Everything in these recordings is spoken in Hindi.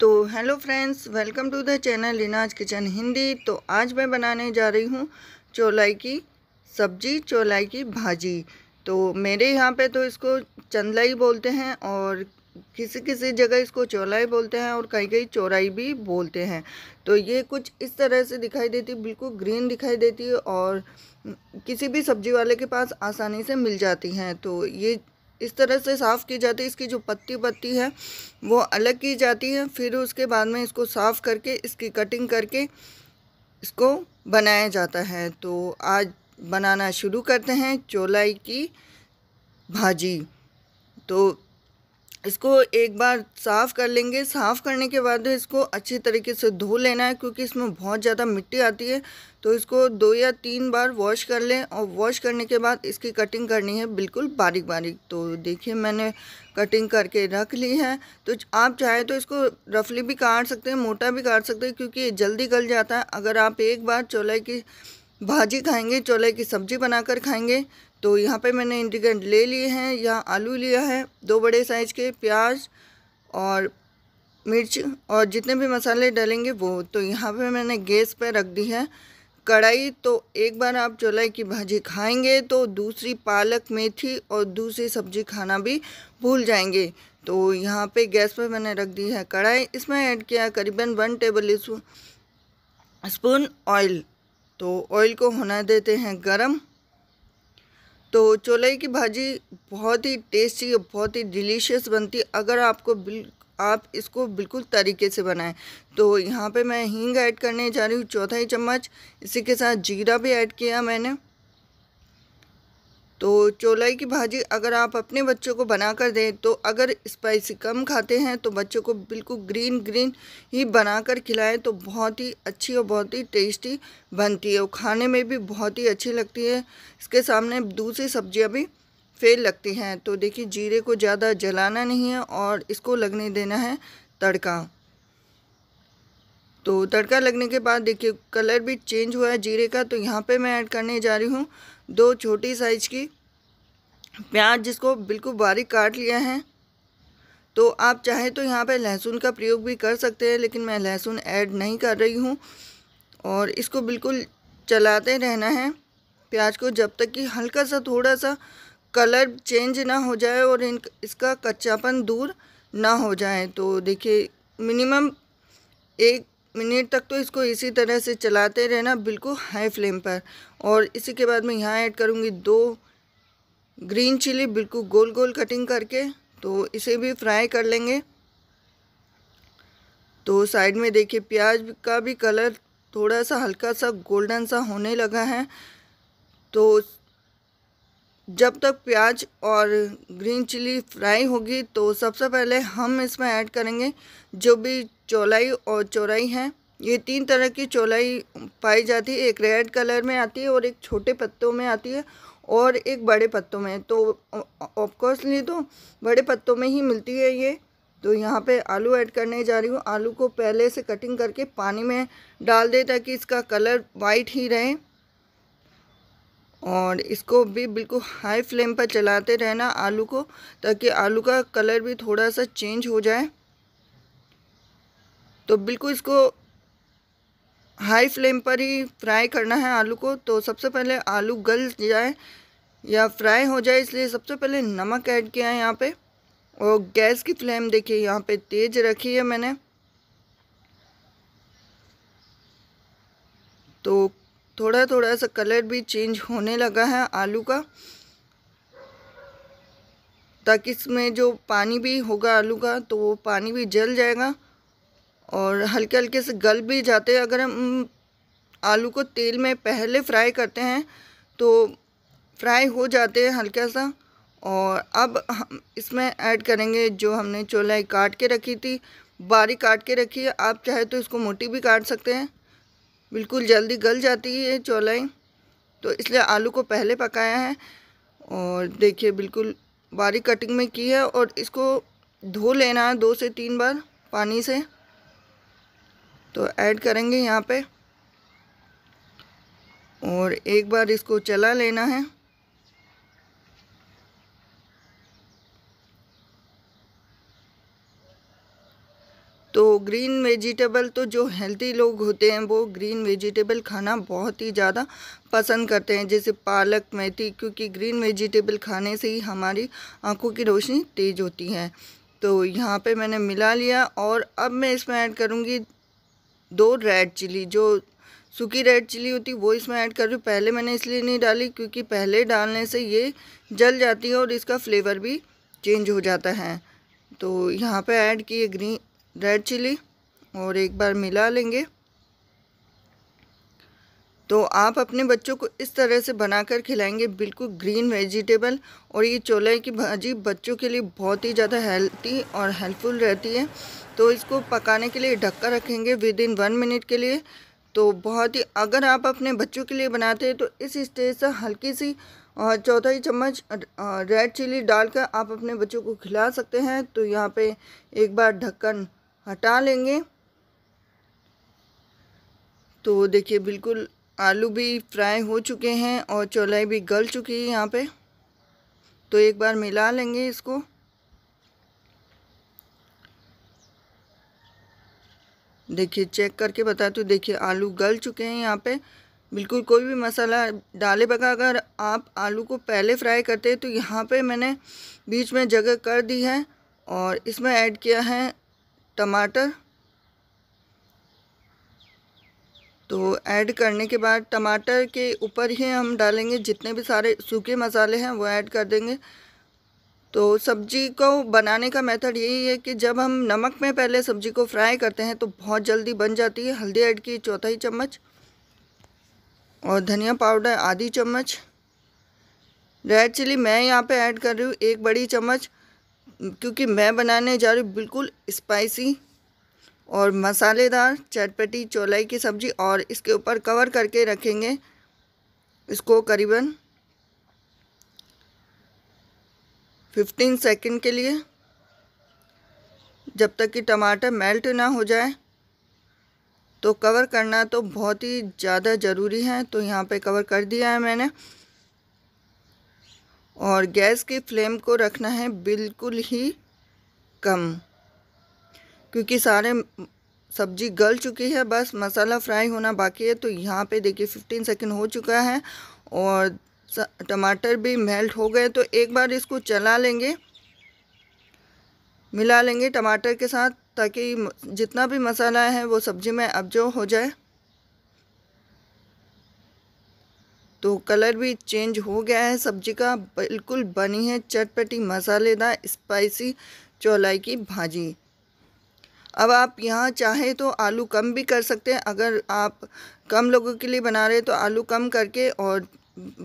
तो hello friends welcome to the channel Lina's kitchen Hindi तो आज मैं बनाने जा रही हूँ चोलाई की सब्जी चोलाई की भाजी तो मेरे यहाँ पे तो इसको चंदलाई बोलते हैं और किसी किसी जगह इसको चौलाई बोलते हैं और कहीं कहीं चौराई भी बोलते हैं तो ये कुछ इस तरह से दिखाई देती है बिल्कुल ग्रीन दिखाई देती है और किसी भी सब्जी वाले के पास आसानी से मिल जाती हैं तो ये इस तरह से साफ़ की जाती है इसकी जो पत्ती पत्ती है वो अलग की जाती है फिर उसके बाद में इसको साफ़ करके इसकी कटिंग करके इसको बनाया जाता है तो आज बनाना शुरू करते हैं चोलाई की भाजी तो इसको एक बार साफ़ कर लेंगे साफ़ करने के बाद इसको अच्छी तरीके से धो लेना है क्योंकि इसमें बहुत ज़्यादा मिट्टी आती है तो इसको दो या तीन बार वॉश कर लें और वॉश करने के बाद इसकी कटिंग करनी है बिल्कुल बारीक बारीक तो देखिए मैंने कटिंग करके रख ली है तो आप चाहे तो इसको रफली भी काट सकते हैं मोटा भी काट सकते हैं क्योंकि ये जल्दी गल जाता है अगर आप एक बार चोलाई की भाजी खाएंगे चोलाई की सब्जी बनाकर खाएंगे तो यहाँ पे मैंने इंग्रीडियंट ले लिए हैं यहाँ आलू लिया है दो बड़े साइज़ के प्याज और मिर्च और जितने भी मसाले डालेंगे वो तो यहाँ पे मैंने गैस पे रख दी है कढ़ाई तो एक बार आप चौलाई की भाजी खाएंगे तो दूसरी पालक मेथी और दूसरी सब्जी खाना भी भूल जाएंगे तो यहाँ पे गैस पे मैंने रख दी है कढ़ाई इसमें ऐड किया करीबन वन टेबल स्पून ऑयल तो ऑयल को होना देते हैं गरम तो चोलाई की भाजी बहुत ही टेस्टी और बहुत ही डिलीशियस बनती अगर आपको बिल आप इसको बिल्कुल तरीके से बनाएं तो यहाँ पे मैं हींग ऐड करने जा रही हूँ चौथाई चम्मच इसी के साथ जीरा भी ऐड किया मैंने तो चोलाई की भाजी अगर आप अपने बच्चों को बना कर दें तो अगर स्पाइसी कम खाते हैं तो बच्चों को बिल्कुल ग्रीन ग्रीन ही बना कर खिलाएं तो बहुत ही अच्छी और बहुत ही टेस्टी बनती है और खाने में भी बहुत ही अच्छी लगती है इसके सामने दूसरी सब्जियां भी फेल लगती हैं तो देखिए जीरे को ज़्यादा जलाना नहीं है और इसको लगने देना है तड़का तो तड़का लगने के बाद देखिए कलर भी चेंज हुआ है जीरे का तो यहाँ पे मैं ऐड करने जा रही हूँ दो छोटी साइज़ की प्याज जिसको बिल्कुल बारीक काट लिया है तो आप चाहे तो यहाँ पे लहसुन का प्रयोग भी कर सकते हैं लेकिन मैं लहसुन ऐड नहीं कर रही हूँ और इसको बिल्कुल चलाते रहना है प्याज को जब तक कि हल्का सा थोड़ा सा कलर चेंज ना हो जाए और इन इसका कच्चापन दूर ना हो जाए तो देखिए मिनिमम एक मिनट तक तो इसको इसी तरह से चलाते रहना बिल्कुल हाई फ्लेम पर और इसी के बाद मैं यहाँ ऐड करूँगी दो ग्रीन चिली बिल्कुल गोल गोल कटिंग करके तो इसे भी फ्राई कर लेंगे तो साइड में देखिए प्याज का भी कलर थोड़ा सा हल्का सा गोल्डन सा होने लगा है तो जब तक प्याज और ग्रीन चिली फ्राई होगी तो सबसे पहले हम इसमें ऐड करेंगे जो भी चौलाई और चौराई है ये तीन तरह की चौलाई पाई जाती है एक रेड कलर में आती है और एक छोटे पत्तों में आती है और एक बड़े पत्तों में तो ऑफकोर्सली तो बड़े पत्तों में ही मिलती है ये तो यहाँ पे आलू ऐड करने जा रही हूँ आलू को पहले से कटिंग करके पानी में डाल दे ताकि इसका कलर वाइट ही रहे और इसको भी बिल्कुल हाई फ्लेम पर चलाते रहना आलू को ताकि आलू का कलर भी थोड़ा सा चेंज हो जाए तो बिल्कुल इसको हाई फ्लेम पर ही फ्राई करना है आलू को तो सबसे पहले आलू गल जाए या फ्राई हो जाए इसलिए सबसे पहले नमक ऐड किया है यहाँ पे और गैस की फ्लेम देखिए यहाँ पे तेज़ रखी है मैंने तो थोड़ा थोड़ा सा कलर भी चेंज होने लगा है आलू का ताकि इसमें जो पानी भी होगा आलू का तो वो पानी भी जल जाएगा और हल्के हल्के से गल भी जाते हैं अगर हम आलू को तेल में पहले फ्राई करते हैं तो फ्राई हो जाते हैं हल्का सा और अब हम इसमें ऐड करेंगे जो हमने चोलाई काट के रखी थी बारीक काट के रखी है आप चाहे तो इसको मोटी भी काट सकते हैं बिल्कुल जल्दी गल जाती है चौलाई तो इसलिए आलू को पहले पकाया है और देखिए बिल्कुल बारीक कटिंग में की है और इसको धो लेना है दो से तीन बार पानी से तो ऐड करेंगे यहाँ पे और एक बार इसको चला लेना है तो ग्रीन वेजिटेबल तो जो हेल्थी लोग होते हैं वो ग्रीन वेजिटेबल खाना बहुत ही ज़्यादा पसंद करते हैं जैसे पालक मेथी क्योंकि ग्रीन वेजिटेबल खाने से ही हमारी आंखों की रोशनी तेज़ होती है तो यहाँ पे मैंने मिला लिया और अब मैं इसमें ऐड करूँगी दो रेड चिली जो सूखी रेड चिली होती वो इसमें ऐड कर रही हूँ पहले मैंने इसलिए नहीं डाली क्योंकि पहले डालने से ये जल जाती है और इसका फ्लेवर भी चेंज हो जाता है तो यहाँ पे ऐड किए ग्रीन रेड चिली और एक बार मिला लेंगे तो आप अपने बच्चों को इस तरह से बनाकर खिलाएंगे बिल्कुल ग्रीन वेजिटेबल और ये चोले की भाजी बच्चों के लिए बहुत ही ज़्यादा हेल्थी और हेल्पफुल रहती है तो इसको पकाने के लिए ढक्का रखेंगे विद इन वन मिनट के लिए तो बहुत ही अगर आप अपने बच्चों के लिए बनाते हैं तो इस स्टेज से हल्की सी चौथाई चम्मच रेड चिली डालकर आप अपने बच्चों को खिला सकते हैं तो यहाँ पे एक बार ढक्कन हटा लेंगे तो देखिए बिल्कुल आलू भी फ्राई हो चुके हैं और चौलाई भी गल चुकी है यहाँ पे तो एक बार मिला लेंगे इसको देखिए चेक करके बता तो देखिए आलू गल चुके हैं यहाँ पे बिल्कुल कोई भी मसाला डाले बगा अगर आप आलू को पहले फ्राई करते हैं तो यहाँ पे मैंने बीच में जगह कर दी है और इसमें ऐड किया है टमाटर तो ऐड करने के बाद टमाटर के ऊपर ही हम डालेंगे जितने भी सारे सूखे मसाले हैं वो ऐड कर देंगे तो सब्जी को बनाने का मेथड यही है कि जब हम नमक में पहले सब्जी को फ्राई करते हैं तो बहुत जल्दी बन जाती है हल्दी ऐड की चौथाई चम्मच और धनिया पाउडर आधी चम्मच रेड चिली मैं यहाँ पे ऐड कर रही हूँ एक बड़ी चम्मच क्योंकि मैं बनाने जा रही हूँ बिल्कुल स्पाइसी और मसालेदार चटपटी चौलाई की सब्ज़ी और इसके ऊपर कवर करके रखेंगे इसको करीबन 15 सेकंड के लिए जब तक कि टमाटर मेल्ट ना हो जाए तो कवर करना तो बहुत ही ज़्यादा ज़रूरी है तो यहाँ पे कवर कर दिया है मैंने और गैस की फ्लेम को रखना है बिल्कुल ही कम क्योंकि सारे सब्जी गल चुकी है बस मसाला फ्राई होना बाकी है तो यहाँ पे देखिए 15 सेकंड हो चुका है और टमाटर भी मेल्ट हो गए तो एक बार इसको चला लेंगे मिला लेंगे टमाटर के साथ ताकि जितना भी मसाला है वो सब्ज़ी में अब जो हो जाए तो कलर भी चेंज हो गया है सब्जी का बिल्कुल बनी है चटपटी मसालेदार स्पाइसी चौलाई की भाजी अब आप यहाँ चाहे तो आलू कम भी कर सकते हैं अगर आप कम लोगों के लिए बना रहे हैं तो आलू कम करके और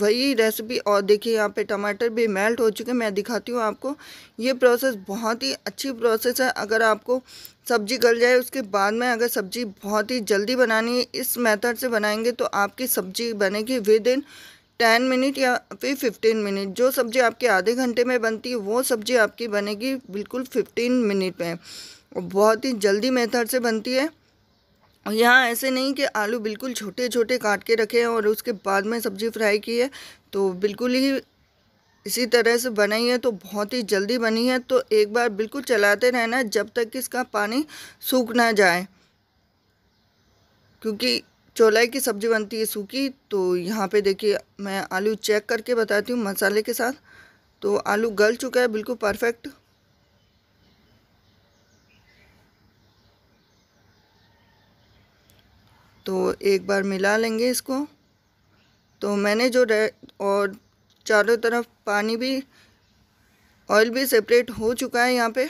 वही रेसिपी और देखिए यहाँ पे टमाटर भी मेल्ट हो चुके हैं मैं दिखाती हूँ आपको ये प्रोसेस बहुत ही अच्छी प्रोसेस है अगर आपको सब्जी गल जाए उसके बाद में अगर सब्जी बहुत ही जल्दी बनानी है इस मेथड से बनाएंगे तो आपकी सब्जी बनेगी विद इन टेन मिनट या फिर फिफ्टीन मिनट जो सब्ज़ी आपके आधे घंटे में बनती है वो सब्ज़ी आपकी बनेगी बिल्कुल फिफ्टीन मिनट में बहुत ही जल्दी मेथड से बनती है यहाँ ऐसे नहीं कि आलू बिल्कुल छोटे छोटे काट के रखे हैं और उसके बाद में सब्ज़ी फ्राई की है तो बिल्कुल ही इसी तरह से बनाई है तो बहुत ही जल्दी बनी है तो एक बार बिल्कुल चलाते रहना जब तक कि इसका पानी सूख ना जाए क्योंकि चौलाई की सब्ज़ी बनती है सूखी तो यहाँ पे देखिए मैं आलू चेक करके बताती हूँ मसाले के साथ तो आलू गल चुका है बिल्कुल परफेक्ट तो एक बार मिला लेंगे इसको तो मैंने जो और चारों तरफ पानी भी ऑयल भी सेपरेट हो चुका है यहाँ पे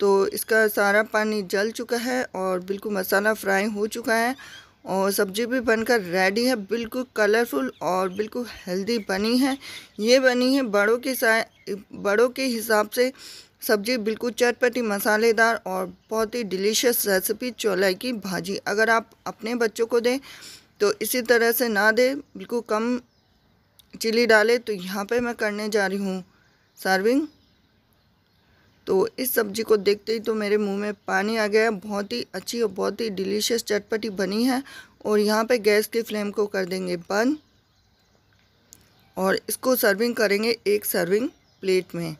तो इसका सारा पानी जल चुका है और बिल्कुल मसाला फ्राई हो चुका है और सब्जी भी बनकर रेडी है बिल्कुल कलरफुल और बिल्कुल हेल्दी बनी है ये बनी है बड़ों के बड़ों के हिसाब से सब्जी बिल्कुल चटपटी मसालेदार और बहुत ही डिलीशियस रेसिपी चौलाई की भाजी अगर आप अपने बच्चों को दें तो इसी तरह से ना दें बिल्कुल कम चिली डालें तो यहाँ पे मैं करने जा रही हूँ सर्विंग तो इस सब्जी को देखते ही तो मेरे मुंह में पानी आ गया बहुत ही अच्छी और बहुत ही डिलीशियस चटपटी बनी है और यहाँ पे गैस के फ्लेम को कर देंगे बंद और इसको सर्विंग करेंगे एक सर्विंग प्लेट में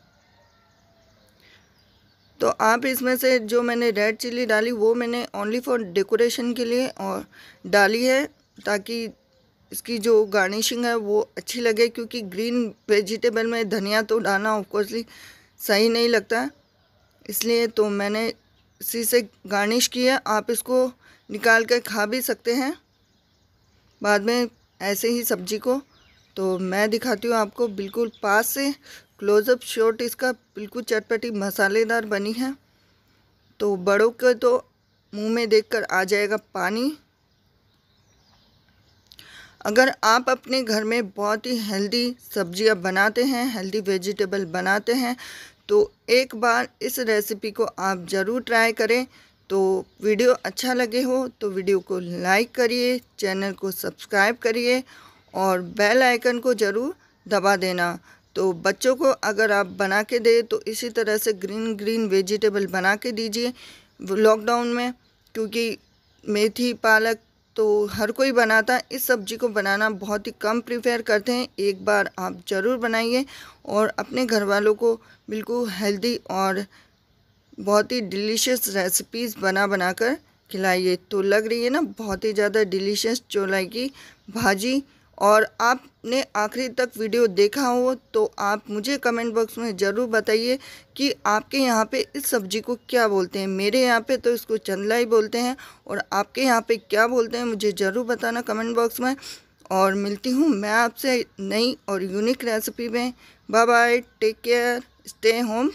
तो आप इसमें से जो मैंने रेड चिल्ली डाली वो मैंने ओनली फॉर डेकोरेशन के लिए और डाली है ताकि इसकी जो गार्निशिंग है वो अच्छी लगे क्योंकि ग्रीन वेजिटेबल में धनिया तो डालना ऑफकोर्सली सही नहीं लगता इसलिए तो मैंने इसी से गार्निश किया आप इसको निकाल कर खा भी सकते हैं बाद में ऐसे ही सब्जी को तो मैं दिखाती हूँ आपको बिल्कुल पास से क्लोज़अप शॉट इसका बिल्कुल चटपटी मसालेदार बनी है तो बड़ों के तो मुंह में देखकर आ जाएगा पानी अगर आप अपने घर में बहुत ही हेल्दी सब्जियां बनाते हैं हेल्दी वेजिटेबल बनाते हैं तो एक बार इस रेसिपी को आप ज़रूर ट्राई करें तो वीडियो अच्छा लगे हो तो वीडियो को लाइक करिए चैनल को सब्सक्राइब करिए और बेल आइकन को ज़रूर दबा देना तो बच्चों को अगर आप बना के दें तो इसी तरह से ग्रीन ग्रीन वेजिटेबल बना के दीजिए लॉकडाउन में क्योंकि मेथी पालक तो हर कोई बनाता है इस सब्जी को बनाना बहुत ही कम प्रिफेयर करते हैं एक बार आप ज़रूर बनाइए और अपने घर वालों को बिल्कुल हेल्दी और बहुत ही डिलीशियस रेसिपीज़ बना बना कर खिलाइए तो लग रही है ना बहुत ही ज़्यादा डिलीशियस चोलाई की भाजी और आपने आखिरी तक वीडियो देखा हो तो आप मुझे कमेंट बॉक्स में ज़रूर बताइए कि आपके यहाँ पे इस सब्ज़ी को क्या बोलते हैं मेरे यहाँ पे तो इसको चंदलाई बोलते हैं और आपके यहाँ पे क्या बोलते हैं मुझे ज़रूर बताना कमेंट बॉक्स में और मिलती हूँ मैं आपसे नई और यूनिक रेसिपी में bye bye take care stay home